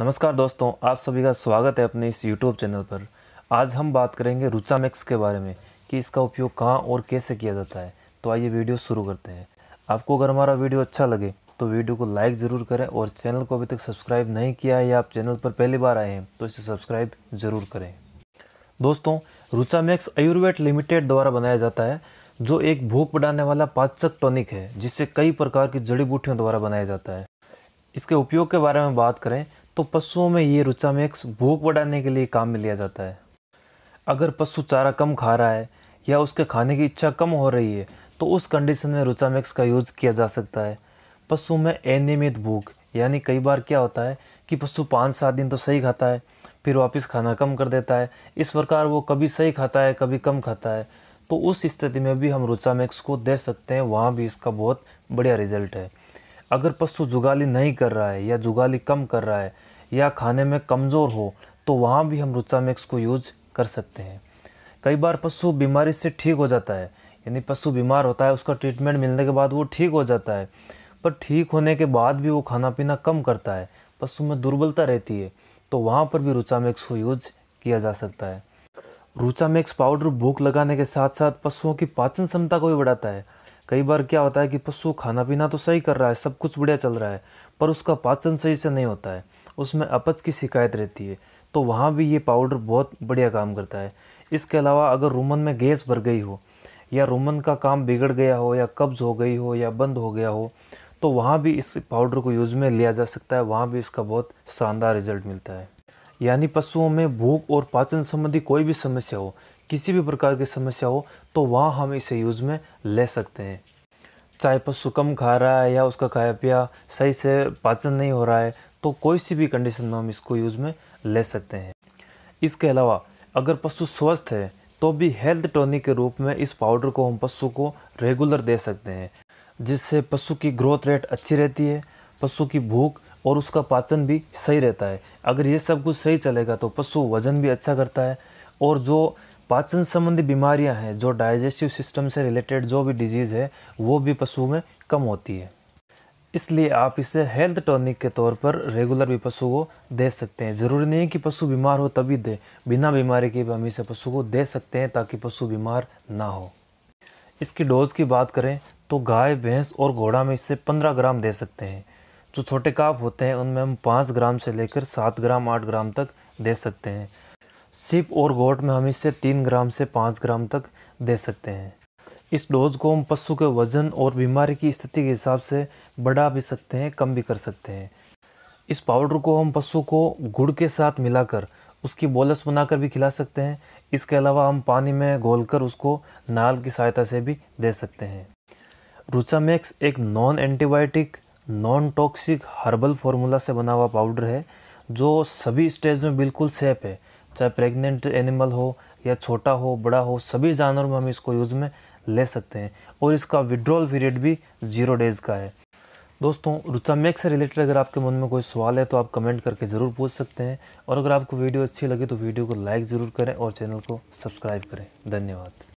नमस्कार दोस्तों आप सभी का स्वागत है अपने इस YouTube चैनल पर आज हम बात करेंगे रुचा मिक्स के बारे में कि इसका उपयोग कहाँ और कैसे किया जाता है तो आइए वीडियो शुरू करते हैं आपको अगर हमारा वीडियो अच्छा लगे तो वीडियो को लाइक ज़रूर करें और चैनल को अभी तक सब्सक्राइब नहीं किया है या आप चैनल पर पहली बार आए हैं तो इसे सब्सक्राइब ज़रूर करें दोस्तों रुचा मैक्स आयुर्वेद लिमिटेड द्वारा बनाया जाता है जो एक भूख बढ़ाने वाला पाचक टॉनिक है जिससे कई प्रकार की जड़ी बूटियों द्वारा बनाया जाता है इसके उपयोग के बारे में बात करें तो पशुओं में ये रुचामेक्स भूख बढ़ाने के लिए काम में लिया जाता है अगर पशु चारा कम खा रहा है या उसके खाने की इच्छा कम हो रही है तो उस कंडीशन में रुचामेक्स का यूज़ किया जा सकता है पशु में अनियमित भूख यानी कई बार क्या होता है कि पशु पाँच सात दिन तो सही खाता है फिर वापस खाना कम कर देता है इस प्रकार वो कभी सही खाता है कभी कम खाता है तो उस स्थिति में भी हम रुचामेक्स को दे सकते हैं वहाँ भी इसका बहुत बढ़िया रिजल्ट है अगर पशु जुगाली नहीं कर रहा है या जुगाली कम कर रहा है या खाने में कमज़ोर हो तो वहाँ भी हम रुचा मिक्स को यूज कर सकते हैं कई बार पशु बीमारी से ठीक हो जाता है यानी पशु बीमार होता है उसका ट्रीटमेंट मिलने के बाद वो ठीक हो जाता है पर ठीक होने के बाद भी वो खाना पीना कम करता है पशु में दुर्बलता रहती है तो वहाँ पर भी रुचा मिक्स को यूज किया जा सकता है रुचा मिक्स पाउडर भूख लगाने के साथ साथ पशुओं की पाचन क्षमता को भी बढ़ाता है कई बार क्या होता है कि पशु खाना पीना तो सही कर रहा है सब कुछ बढ़िया चल रहा है पर उसका पाचन सही से नहीं होता है उसमें अपच की शिकायत रहती है तो वहाँ भी ये पाउडर बहुत बढ़िया काम करता है इसके अलावा अगर रूमन में गैस भर गई हो या रूमन का काम बिगड़ गया हो या कब्ज़ हो गई हो या बंद हो गया हो तो वहाँ भी इस पाउडर को यूज़ में लिया जा सकता है वहाँ भी इसका बहुत शानदार रिजल्ट मिलता है यानी पशुओं में भूख और पाचन संबंधी कोई भी समस्या हो किसी भी प्रकार की समस्या हो तो वहाँ हम इसे यूज़ में ले सकते हैं चाहे पशु कम खा रहा है या उसका खाया पिया सही से पाचन नहीं हो रहा है तो कोई सी भी कंडीशन में हम इसको यूज़ में ले सकते हैं इसके अलावा अगर पशु स्वस्थ है तो भी हेल्थ टॉनिक के रूप में इस पाउडर को हम पशु को रेगुलर दे सकते हैं जिससे पशु की ग्रोथ रेट अच्छी रहती है पशु की भूख और उसका पाचन भी सही रहता है अगर ये सब कुछ सही चलेगा तो पशु वज़न भी अच्छा करता है और जो पाचन संबंधी बीमारियां हैं जो डाइजेस्टिव सिस्टम से रिलेटेड जो भी डिजीज़ है वो भी पशु में कम होती है इसलिए आप इसे हेल्थ टॉनिक के तौर पर रेगुलर भी पशु को दे सकते हैं ज़रूरी नहीं है कि पशु बीमार हो तभी दे बिना बीमारी के भी हम इसे पशु को दे सकते हैं ताकि पशु बीमार ना हो इसकी डोज़ की बात करें तो गाय भैंस और घोड़ा में इससे पंद्रह ग्राम दे सकते हैं जो छोटे काप होते हैं उनमें हम पाँच ग्राम से लेकर सात ग्राम आठ ग्राम तक दे सकते हैं सिप और गोट में हम इससे तीन ग्राम से पाँच ग्राम तक दे सकते हैं इस डोज को हम पशु के वजन और बीमारी की स्थिति के हिसाब से बढ़ा भी सकते हैं कम भी कर सकते हैं इस पाउडर को हम पशु को गुड़ के साथ मिलाकर उसकी बोलस बनाकर भी खिला सकते हैं इसके अलावा हम पानी में घोल उसको नाल की सहायता से भी दे सकते हैं रुचामैक्स एक non antibiotic non toxic herbal formula से बना हुआ पाउडर है जो सभी स्टेज में बिल्कुल सेफ है चाहे प्रेग्नेंट एनिमल हो या छोटा हो बड़ा हो सभी जानवरों में हम इसको यूज़ में ले सकते हैं और इसका विड्रॉल पीरियड भी ज़ीरो डेज़ का है दोस्तों रुचामेक से रिलेटेड अगर आपके मन में कोई सवाल है तो आप कमेंट करके ज़रूर पूछ सकते हैं और अगर आपको वीडियो अच्छी लगी तो वीडियो को लाइक ज़रूर करें और चैनल को सब्सक्राइब करें धन्यवाद